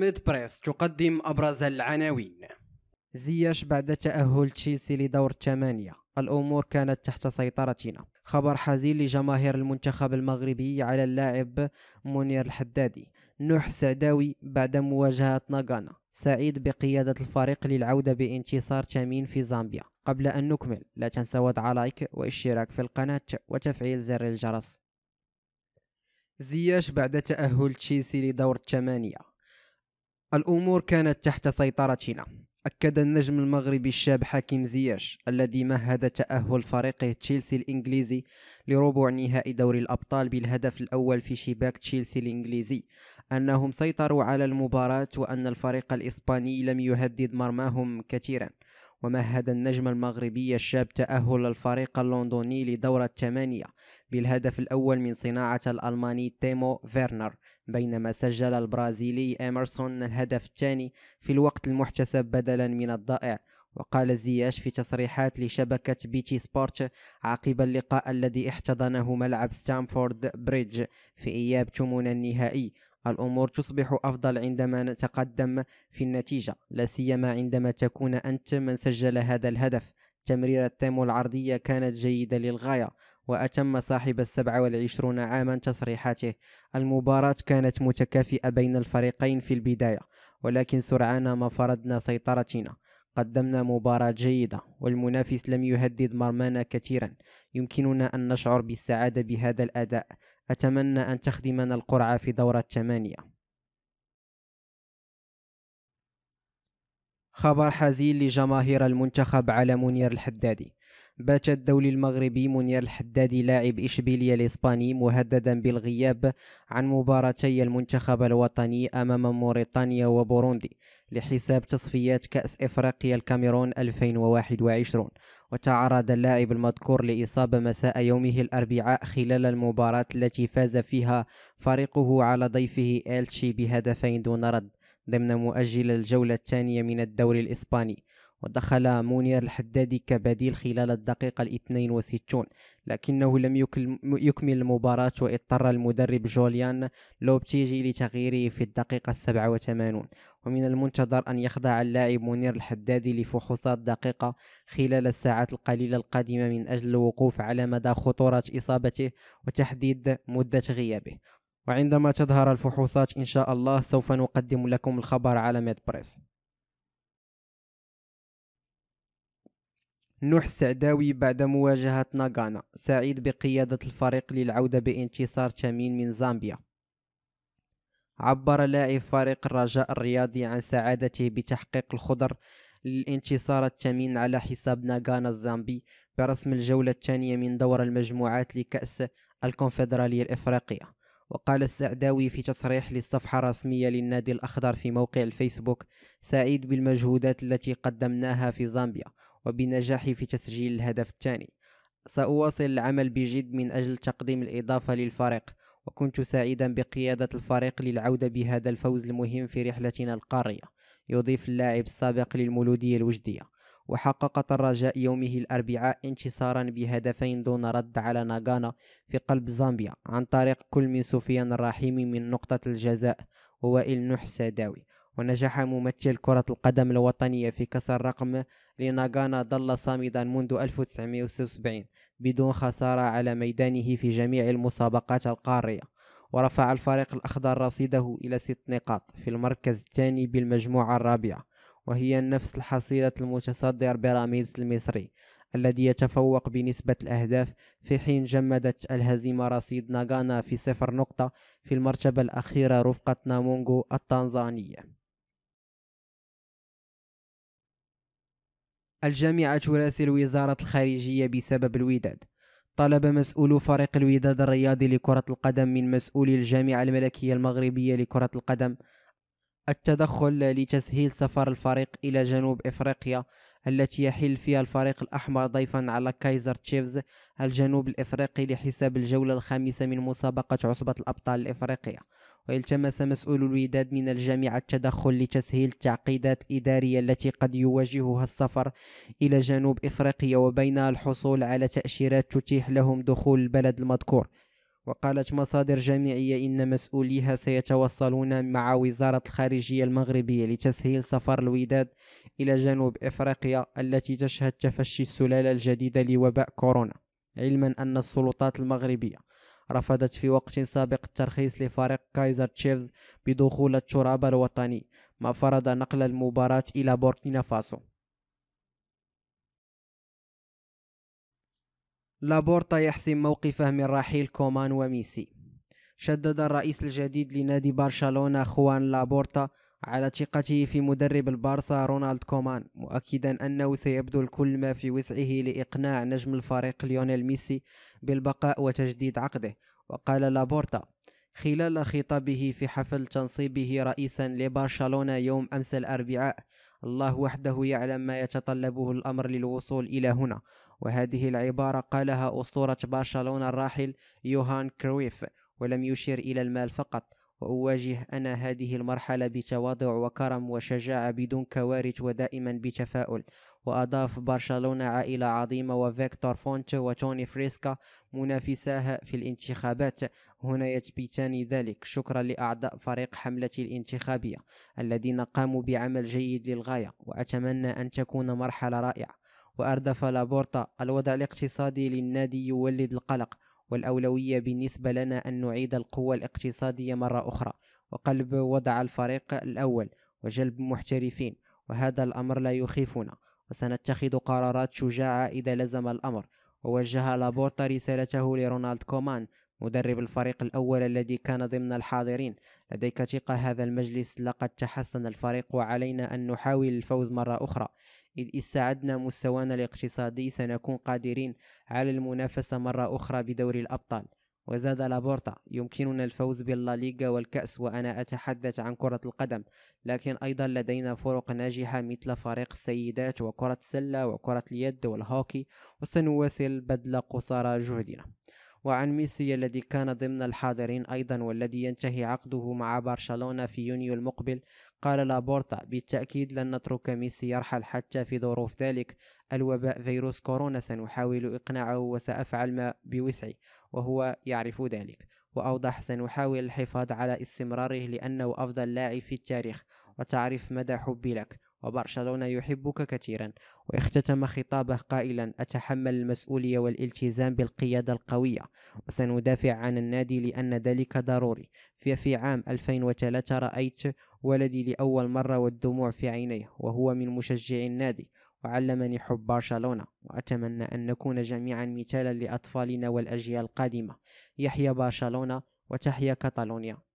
ميد بريس تقدم أبرز العناوين زياش بعد تأهل تشيلسي لدور الثمانية الأمور كانت تحت سيطرتنا خبر حزين لجماهير المنتخب المغربي على اللاعب منير الحدادي نوح سعداوي بعد مواجهة ناغانا سعيد بقيادة الفريق للعودة بانتصار ثمين في زامبيا قبل أن نكمل لا تنسى وضع لايك واشتراك في القناة وتفعيل زر الجرس زياش بعد تأهل تشيلسي لدور الثمانية الأمور كانت تحت سيطرتنا أكد النجم المغربي الشاب حكيم زياش الذي مهد تأهل فريقه تشيلسي الإنجليزي لربع نهائي دوري الأبطال بالهدف الأول في شباك تشيلسي الإنجليزي أنهم سيطروا على المباراة وأن الفريق الإسباني لم يهدد مرماهم كثيرا ومهد النجم المغربي الشاب تأهل الفريق اللندني لدورة الثمانية بالهدف الأول من صناعة الألماني تيمو فيرنر بينما سجل البرازيلي إيمرسون الهدف الثاني في الوقت المحتسب بدلا من الضائع وقال زياش في تصريحات لشبكة بي تي سبورت عقب اللقاء الذي احتضنه ملعب ستامفورد بريدج في إياب تمون النهائي الأمور تصبح أفضل عندما نتقدم في النتيجة لا سيما عندما تكون أنت من سجل هذا الهدف تمرير التيمو العرضية كانت جيدة للغاية وأتم صاحب السبعة والعشرون عاما تصريحاته المباراة كانت متكافئة بين الفريقين في البداية ولكن سرعان ما فرضنا سيطرتنا قدمنا مباراة جيدة والمنافس لم يهدد مرمانا كثيرا يمكننا أن نشعر بالسعادة بهذا الأداء أتمنى أن تخدمنا القرعة في دورة الثمانية خبر حزين لجماهير المنتخب على منير الحدادي بات الدولي المغربي منير الحدادي لاعب إشبيلية الإسباني مهددا بالغياب عن مباراتي المنتخب الوطني أمام موريتانيا وبوروندي لحساب تصفيات كأس إفريقيا الكاميرون 2021 وتعرض اللاعب المذكور لإصابة مساء يومه الأربعاء خلال المباراة التي فاز فيها فريقه على ضيفه إلتشي بهدفين دون رد ضمن مؤجل الجولة الثانية من الدوري الإسباني ودخل منير الحدادي كبديل خلال الدقيقة الاثنين وستون لكنه لم يكمل المباراة واضطر المدرب جوليان لوبتيجي لتغييره في الدقيقة السبعة وثمانون ومن المنتظر أن يخضع اللاعب منير الحدادي لفحوصات دقيقة خلال الساعات القليلة القادمة من أجل الوقوف على مدى خطورة إصابته وتحديد مدة غيابه وعندما تظهر الفحوصات إن شاء الله سوف نقدم لكم الخبر على ميد بريس نوح السعداوي بعد مواجهة ناغانا سعيد بقيادة الفريق للعودة بانتصار ثمين من زامبيا عبر لاعب فريق الرجاء الرياضي عن سعادته بتحقيق الخضر للانتصار الثمين على حساب ناغانا الزامبي برسم الجولة الثانية من دور المجموعات لكأس الكونفدرالية الإفريقية وقال السعداوي في تصريح للصفحة الرسمية للنادي الأخضر في موقع الفيسبوك سعيد بالمجهودات التي قدمناها في زامبيا وبنجاحي في تسجيل الهدف الثاني سأواصل العمل بجد من أجل تقديم الإضافة للفريق وكنت سعيدا بقيادة الفريق للعودة بهذا الفوز المهم في رحلتنا القارية يضيف اللاعب السابق للمولودية الوجدية وحققت الرجاء يومه الأربعاء انتصارا بهدفين دون رد على ناغانا في قلب زامبيا عن طريق كل من سفيان الرحيم من نقطة الجزاء ووائل نحس داوي ونجح ممثل كرة القدم الوطنية في كسر رقم لناغانا ظل صامدا منذ 1976 بدون خسارة على ميدانه في جميع المسابقات القارية ورفع الفريق الأخضر رصيده إلى ست نقاط في المركز الثاني بالمجموعة الرابعة وهي نفس الحصيلة المتصدر بيراميدز المصري الذي يتفوق بنسبة الأهداف في حين جمدت الهزيمة رصيد ناغانا في صفر نقطة في المرتبة الأخيرة رفقة نامونغو التنزانية الجامعة تراسل وزارة الخارجية بسبب الوداد طلب مسؤول فريق الوداد الرياضي لكرة القدم من مسؤولي الجامعة الملكية المغربية لكرة القدم التدخل لتسهيل سفر الفريق إلى جنوب إفريقيا التي يحل فيها الفريق الأحمر ضيفا على كايزر تشيفز الجنوب الإفريقي لحساب الجولة الخامسة من مسابقة عصبة الأبطال الإفريقية والتمس مسؤول الوداد من الجامعة التدخل لتسهيل التعقيدات الإدارية التي قد يواجهها السفر إلى جنوب إفريقيا وبينها الحصول على تأشيرات تتيح لهم دخول البلد المذكور وقالت مصادر جامعية إن مسؤوليها سيتواصلون مع وزارة الخارجية المغربية لتسهيل سفر الوداد إلى جنوب إفريقيا التي تشهد تفشي السلالة الجديدة لوباء كورونا علما أن السلطات المغربية رفضت في وقت سابق الترخيص لفريق كايزر تشيفز بدخول التراب الوطني ما فرض نقل المباراة إلى بوركينا فاسو لابورتا يحسم موقفه من رحيل كومان وميسي شدد الرئيس الجديد لنادي برشلونة خوان لابورتا على ثقته في مدرب البارسا رونالد كومان مؤكدا أنه سيبذل كل ما في وسعه لإقناع نجم الفريق ليونيل ميسي بالبقاء وتجديد عقده وقال لابورتا خلال خطابه في حفل تنصيبه رئيسا لبرشلونة يوم أمس الأربعاء الله وحده يعلم ما يتطلبه الأمر للوصول إلى هنا وهذه العبارة قالها أسطورة برشلونة الراحل يوهان كرويف ولم يشير إلى المال فقط وأواجه أنا هذه المرحلة بتواضع وكرم وشجاعة بدون كوارث ودائما بتفاؤل وأضاف برشلونة عائلة عظيمة وفيكتور فونت وتوني فريسكا منافساها في الانتخابات هنا يثبتان ذلك شكرا لأعضاء فريق حملة الانتخابية الذين قاموا بعمل جيد للغاية وأتمنى أن تكون مرحلة رائعة وأردف لابورتا الوضع الاقتصادي للنادي يولد القلق والأولوية بالنسبة لنا أن نعيد القوة الاقتصادية مرة أخرى وقلب وضع الفريق الأول وجلب محترفين وهذا الأمر لا يخيفنا وسنتخذ قرارات شجاعة إذا لزم الأمر ووجه لابورتا رسالته لرونالد كومان مدرب الفريق الأول الذي كان ضمن الحاضرين لديك ثقة هذا المجلس لقد تحسن الفريق وعلينا أن نحاول الفوز مرة أخرى إذ استعدنا مستوانا الاقتصادي سنكون قادرين على المنافسة مرة أخرى بدوري الأبطال وزاد لابورتا يمكننا الفوز باللا ليغا والكأس وأنا أتحدث عن كرة القدم لكن أيضا لدينا فرق ناجحة مثل فريق السيدات وكرة السلة وكرة اليد والهوكي وسنواصل بذل قصارى جهدنا وعن ميسي الذي كان ضمن الحاضرين أيضا والذي ينتهي عقده مع برشلونة في يونيو المقبل قال لابورتا بالتأكيد لن نترك ميسي يرحل حتى في ظروف ذلك الوباء فيروس كورونا سنحاول إقناعه وسأفعل ما بوسعي وهو يعرف ذلك وأوضح سنحاول الحفاظ على استمراره لأنه أفضل لاعب في التاريخ وتعرف مدى حبي لك وبرشلونة يحبك كثيرا واختتم خطابه قائلا أتحمل المسؤولية والالتزام بالقيادة القوية وسندافع عن النادي لأن ذلك ضروري في في عام 2003 رأيت ولدي لأول مرة والدموع في عينيه وهو من مشجعي النادي وعلمني حب برشلونة وأتمنى أن نكون جميعا مثالا لأطفالنا والأجيال القادمة يحيا برشلونة وتحيا كاتالونيا